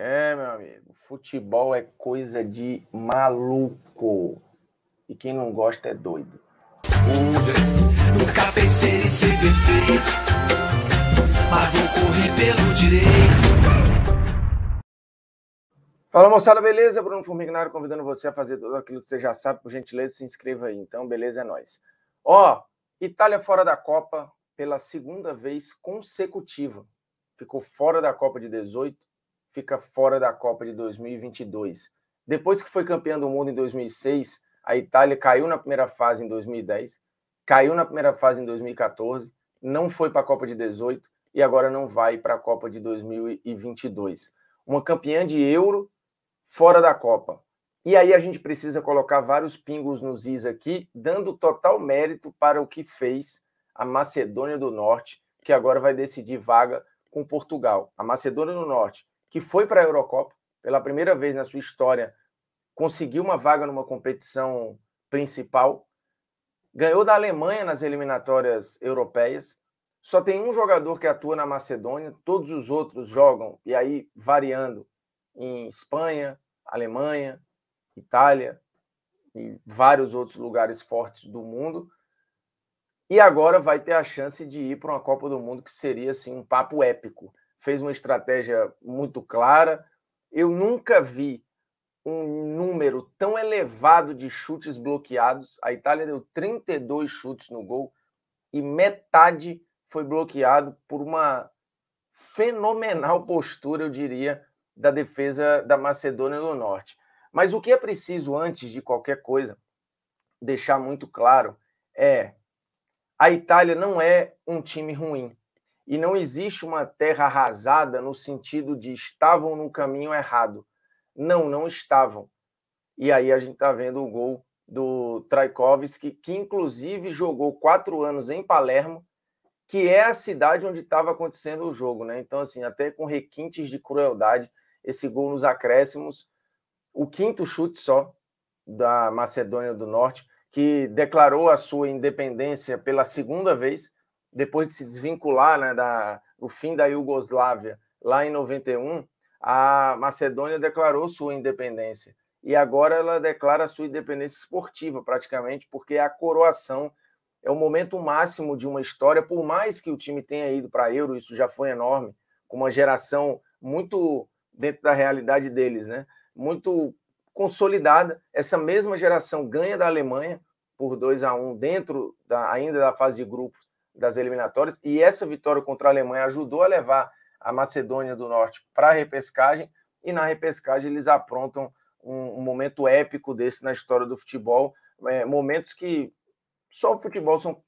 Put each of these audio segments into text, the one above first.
É, meu amigo, futebol é coisa de maluco. E quem não gosta é doido. Nunca pensei em ser perfeito, mas vou correr pelo direito. Fala moçada, beleza? Bruno Formignaro convidando você a fazer tudo aquilo que você já sabe, por gentileza, se inscreva aí. Então, beleza, é nóis. Ó, Itália fora da Copa pela segunda vez consecutiva. Ficou fora da Copa de 18, fica fora da Copa de 2022. Depois que foi campeã do mundo em 2006, a Itália caiu na primeira fase em 2010, caiu na primeira fase em 2014, não foi para a Copa de 18 e agora não vai para a Copa de 2022. Uma campeã de Euro fora da Copa. E aí a gente precisa colocar vários pingos nos is aqui, dando total mérito para o que fez a Macedônia do Norte, que agora vai decidir vaga com Portugal. A Macedônia do Norte, que foi para a Eurocopa, pela primeira vez na sua história, conseguiu uma vaga numa competição principal, ganhou da Alemanha nas eliminatórias europeias. Só tem um jogador que atua na Macedônia, todos os outros jogam, e aí variando em Espanha, Alemanha, Itália e vários outros lugares fortes do mundo. E agora vai ter a chance de ir para uma Copa do Mundo que seria assim um papo épico fez uma estratégia muito clara. Eu nunca vi um número tão elevado de chutes bloqueados. A Itália deu 32 chutes no gol e metade foi bloqueado por uma fenomenal postura, eu diria, da defesa da Macedônia do Norte. Mas o que é preciso, antes de qualquer coisa, deixar muito claro é: a Itália não é um time ruim e não existe uma terra arrasada no sentido de estavam no caminho errado. Não, não estavam. E aí a gente está vendo o gol do Traikovski, que inclusive jogou quatro anos em Palermo, que é a cidade onde estava acontecendo o jogo, né? Então, assim, até com requintes de crueldade, esse gol nos acréscimos, o quinto chute só da Macedônia do Norte, que declarou a sua independência pela segunda vez depois de se desvincular né, da, do fim da Iugoslávia, lá em 91, a Macedônia declarou sua independência. E agora ela declara sua independência esportiva, praticamente, porque a coroação é o momento máximo de uma história, por mais que o time tenha ido para a Euro, isso já foi enorme, com uma geração muito dentro da realidade deles, né? Muito consolidada. Essa mesma geração ganha da Alemanha por 2 a 1 um, dentro da, ainda da fase de grupos das eliminatórias. E essa vitória contra a Alemanha ajudou a levar a Macedônia do Norte para a repescagem. E na repescagem eles aprontam um, um, momento épico desse na história do futebol. É, momentos que só o futebol são.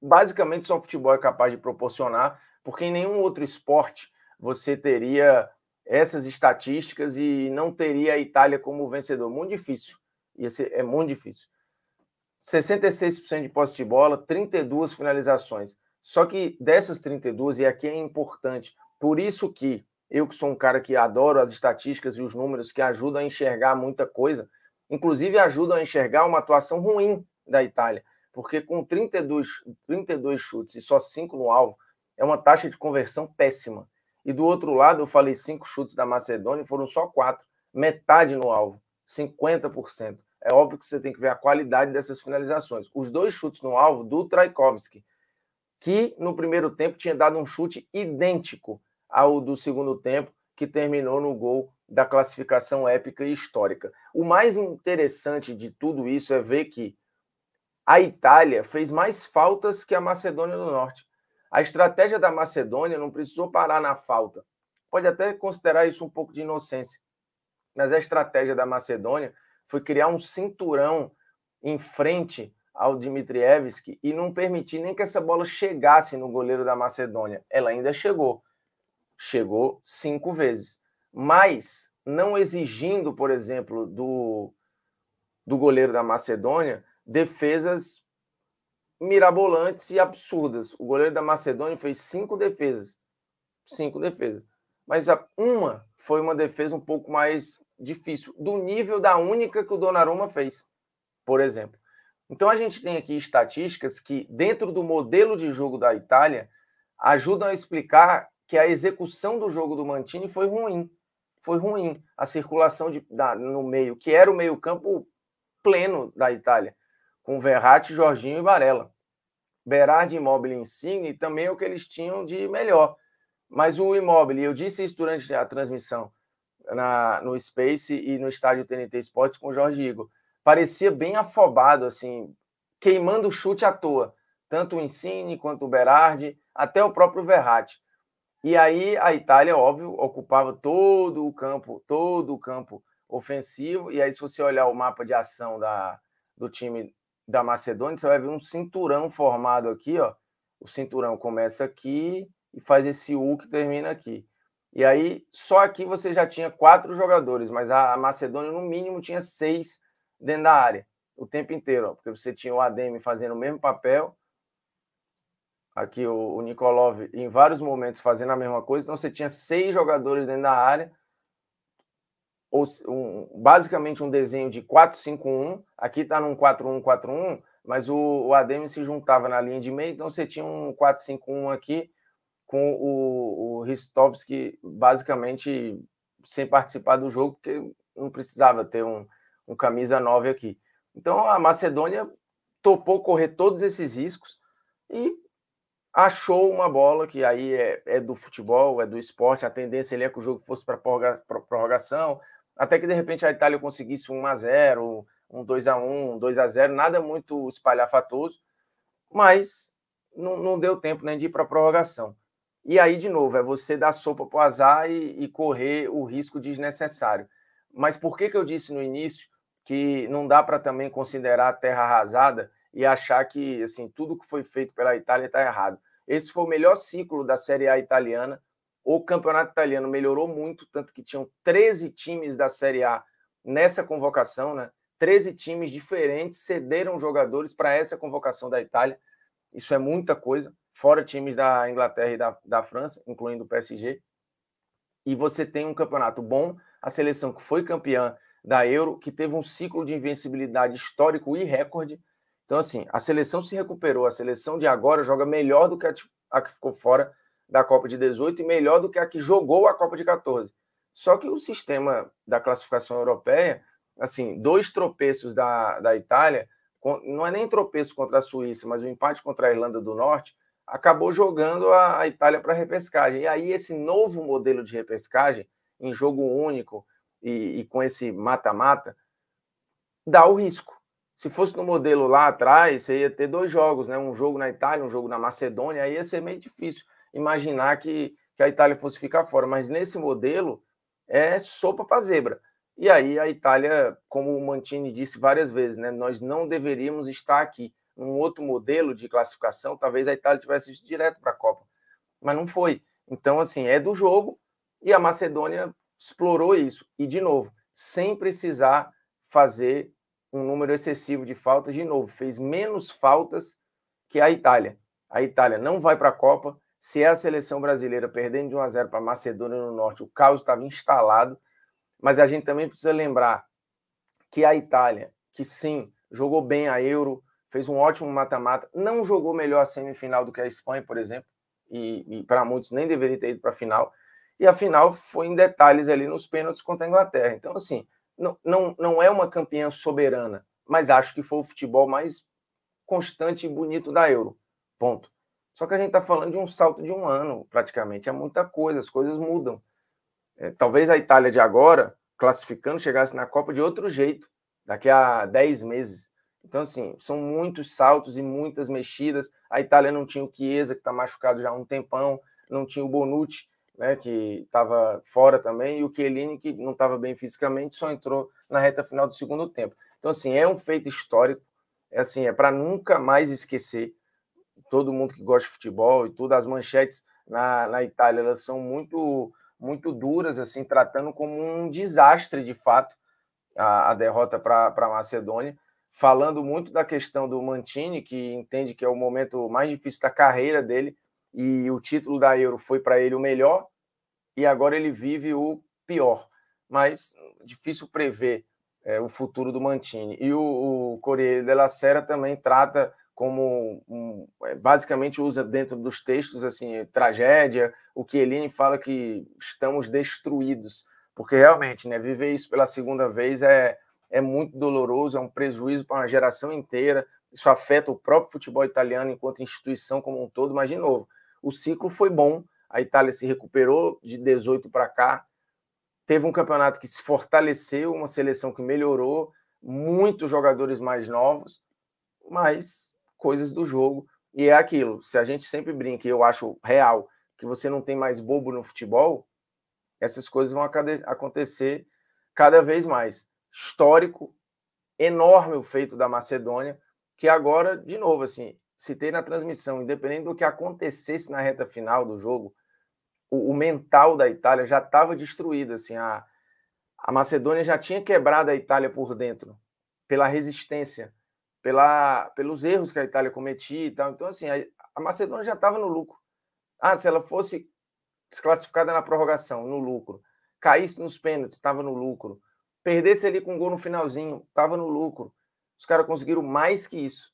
Basicamente, só o futebol é capaz de proporcionar, porque em nenhum outro esporte você teria essas estatísticas e não teria a Itália como vencedor. Muito difícil. Ia é muito difícil. 66% de posse de bola, 32 finalizações. Só que dessas 32, e aqui é importante, por isso que eu que sou um cara que adoro as estatísticas e os números que ajudam a enxergar muita coisa, inclusive ajudam a enxergar uma atuação ruim da Itália, porque com 32, 32 chutes e só 5 no alvo, é uma taxa de conversão péssima. E do outro lado, eu falei 5 chutes da Macedônia, foram só 4, metade no alvo, 50% é óbvio que você tem que ver a qualidade dessas finalizações. Os dois chutes no alvo do Traikovski, que no primeiro tempo tinha dado um chute idêntico ao do segundo tempo, que terminou no gol da classificação épica e histórica. O mais interessante de tudo isso é ver que a Itália fez mais faltas que a Macedônia do Norte. A estratégia da Macedônia não precisou parar na falta. Pode até considerar isso um pouco de inocência, mas a estratégia da Macedônia foi criar um cinturão em frente ao Dmitrievski e não permitir nem que essa bola chegasse no goleiro da Macedônia. Ela ainda chegou. Chegou cinco vezes. Mas não exigindo, por exemplo, do, do goleiro da Macedônia defesas mirabolantes e absurdas. O goleiro da Macedônia fez cinco defesas. Cinco defesas. Mas a, uma foi uma defesa um pouco mais difícil, do nível da única que o Donnarumma fez, por exemplo. Então a gente tem aqui estatísticas que, dentro do modelo de jogo da Itália, ajudam a explicar que a execução do jogo do Mantini foi ruim. Foi ruim a circulação de, da, no meio, que era o meio-campo pleno da Itália, com Verratti, Jorginho e Varela. Berardi, Immobile e Insigne também é o que eles tinham de melhor. Mas o Immobile, eu disse isso durante a transmissão, na, no Space e no estádio TNT Esportes com o Jorge Igor. Parecia bem afobado, assim, queimando o chute à toa. Tanto o Insigne quanto o Berardi, até o próprio Verratti. E aí a Itália, óbvio, ocupava todo o campo, todo o campo ofensivo. E aí, se você olhar o mapa de ação da, do time da Macedônia, você vai ver um cinturão formado aqui, ó. O cinturão começa aqui e faz esse U que termina aqui. E aí, só aqui você já tinha quatro jogadores, mas a Macedônia, no mínimo, tinha seis dentro da área, o tempo inteiro, ó, porque você tinha o Adem fazendo o mesmo papel, aqui o, o Nikolov em vários momentos fazendo a mesma coisa, então você tinha seis jogadores dentro da área, ou um, basicamente um desenho de 4-5-1, aqui está num 4-1-4-1, mas o, o Adem se juntava na linha de meio, então você tinha um 4-5-1 aqui, com o, o Ristovski basicamente sem participar do jogo, porque não precisava ter um, um camisa 9 aqui. Então a Macedônia topou correr todos esses riscos e achou uma bola que aí é, é do futebol, é do esporte. A tendência ali é que o jogo fosse para prorrogação, até que de repente a Itália conseguisse um 1 a 0, um 2 a 1, um 2 a 0, nada muito espalhafatoso, mas não, não deu tempo nem de ir para prorrogação. E aí, de novo, é você dar sopa para o azar e, e, correr o risco desnecessário. Mas por que, que eu disse no início que não dá para também considerar a terra arrasada e achar que assim tudo que foi feito pela Itália está errado? Esse foi o melhor ciclo da Série A italiana. O campeonato italiano melhorou muito, tanto que tinham 13 times da Série A nessa convocação, né? 13 times diferentes cederam jogadores para essa convocação da Itália. Isso é muita coisa, fora times da Inglaterra e da, da França, incluindo o PSG. E você tem um campeonato bom, a seleção que foi campeã da Euro, que teve um ciclo de invencibilidade histórico e recorde. Então, assim, a seleção se recuperou, a seleção de agora joga melhor do que a, a que ficou fora da Copa de 18 e melhor do que a que jogou a Copa de 14. Só que o sistema da classificação europeia, assim, dois tropeços da, da Itália não é nem tropeço contra a Suíça, mas o empate contra a Irlanda do Norte, acabou jogando a, Itália para repescagem. E aí, esse novo modelo de repescagem, em jogo único e, e com esse mata-mata, dá o risco. Se fosse no modelo lá atrás, você ia ter dois jogos, né? um jogo na Itália, um jogo na Macedônia, aí ia ser meio difícil imaginar que, que a Itália fosse ficar fora. Mas nesse modelo, é sopa para zebra. E aí a Itália, como o Mantini disse várias vezes, né, nós não deveríamos estar aqui. Num outro modelo de classificação, talvez a Itália tivesse ido direto para a Copa, mas não foi. Então, assim, é do jogo e a Macedônia explorou isso. E, de novo, sem precisar fazer um número excessivo de faltas, de novo, fez menos faltas que a Itália. A Itália não vai para a Copa. Se é a seleção brasileira perdendo de 1 a 0 para a Macedônia no Norte, o caos estava instalado. Mas a gente também precisa lembrar que a Itália, que sim, jogou bem a Euro, fez um ótimo mata-mata, não jogou melhor a semifinal do que a Espanha, por exemplo, e, e para muitos nem deveria ter ido para a final, e a final foi em detalhes ali nos pênaltis contra a Inglaterra. Então, assim, não, não, não é uma campeã soberana, mas acho que foi o futebol mais constante e bonito da Euro. Ponto. Só que a gente está falando de um salto de um ano, praticamente. É muita coisa, as coisas mudam. É, talvez a Itália de agora, classificando, chegasse na Copa de outro jeito, daqui a 10 meses. Então, assim, são muitos saltos e muitas mexidas. A Itália não tinha o Chiesa, que está machucado já há um tempão, não tinha o Bonucci, né, que estava fora também, e o Chiellini, que não estava bem fisicamente, só entrou na reta final do segundo tempo. Então, assim, é um feito histórico, é assim, é para nunca mais esquecer. Todo mundo que gosta de futebol e tudo, as manchetes na, na Itália, elas são muito muito duras, assim, tratando como um desastre de fato a, a derrota para a Macedônia, falando muito da questão do Mantini, que entende que é o momento mais difícil da carreira dele e o título da Euro foi para ele o melhor e agora ele vive o pior. Mas difícil prever é, o futuro do Mantini. E o, o de la Sera também trata como um, é, basicamente usa dentro dos textos assim tragédia, o que Eline fala que estamos destruídos, porque realmente, né, viver isso pela segunda vez é é muito doloroso, é um prejuízo para uma geração inteira. Isso afeta o próprio futebol italiano enquanto instituição como um todo, mas de novo, o ciclo foi bom, a Itália se recuperou de 18 para cá, teve um campeonato que se fortaleceu, uma seleção que melhorou, muitos jogadores mais novos, mas coisas do jogo. E é aquilo, se a gente sempre brinca, e eu acho real, que você não tem mais bobo no futebol, essas coisas vão acontecer cada vez mais. Histórico, enorme o feito da Macedônia, que agora, de novo, assim, citei na transmissão, independente do que acontecesse na reta final do jogo, o, o mental da Itália já estava destruído, assim, a, a Macedônia já tinha quebrado a Itália por dentro, pela resistência, pela, pelos erros que a Itália cometia e tal. Então, assim, a, a Macedônia já estava no lucro. Ah, se ela fosse desclassificada na prorrogação, no lucro, caísse nos pênaltis, estava no lucro, perdesse ali com um gol no finalzinho, estava no lucro. Os caras conseguiram mais que isso.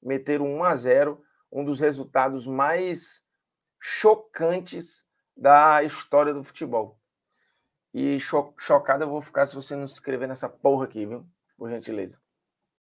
Meteram 1 a 0 um dos resultados mais chocantes da história do futebol. E cho chocada eu vou ficar se você não se inscrever nessa porra aqui, viu? Por gentileza.